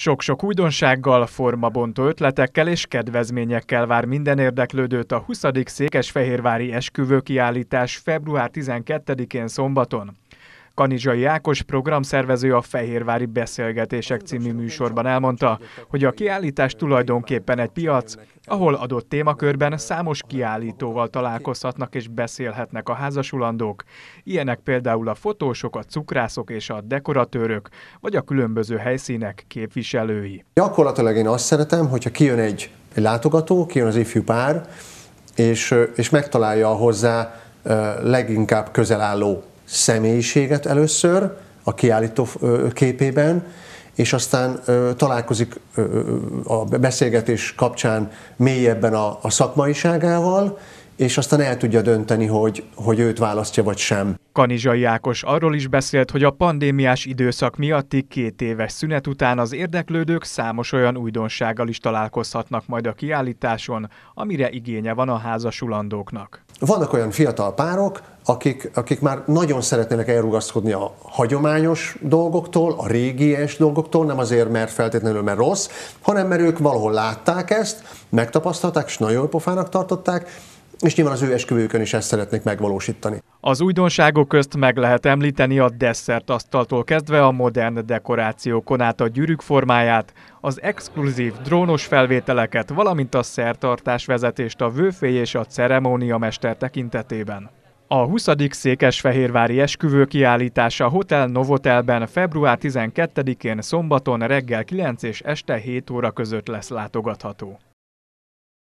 Sok-sok újdonsággal, formabontó ötletekkel és kedvezményekkel vár minden érdeklődőt a 20. Székesfehérvári esküvőkiállítás február 12-én szombaton. Kanizsai Ákos programszervező a Fehérvári Beszélgetések című műsorban elmondta, hogy a kiállítás tulajdonképpen egy piac, ahol adott témakörben számos kiállítóval találkozhatnak és beszélhetnek a házasulandók. Ilyenek például a fotósok, a cukrászok és a dekoratőrök, vagy a különböző helyszínek képviselői. Gyakorlatilag én azt szeretem, hogyha kijön egy, látogató, kijön az ifjú pár, és, és megtalálja hozzá leginkább közel álló személyiséget először a kiállító képében, és aztán ö, találkozik ö, a beszélgetés kapcsán mélyebben a, a szakmaiságával, és aztán el tudja dönteni, hogy, hogy őt választja vagy sem. Kanizsai Ákos arról is beszélt, hogy a pandémiás időszak miatti két éves szünet után az érdeklődők számos olyan újdonsággal is találkozhatnak majd a kiállításon, amire igénye van a házasulandóknak. Vannak olyan fiatal párok, akik, akik már nagyon szeretnének elrugaszkodni a hagyományos dolgoktól, a régies dolgoktól, nem azért, mert feltétlenül mert rossz, hanem mert ők valahol látták ezt, megtapasztalták, és nagyon pofának tartották, és nyilván az ő esküvőkön is ezt szeretnék megvalósítani. Az újdonságok közt meg lehet említeni a desszertasztaltól kezdve a modern dekorációkon át a gyűrűk formáját, az exkluzív drónos felvételeket, valamint a szertartás vezetést a vőfély és a ceremónia mester tekintetében. A 20. Székesfehérvári esküvő kiállítása Hotel Novotelben február 12-én szombaton reggel 9 és este 7 óra között lesz látogatható.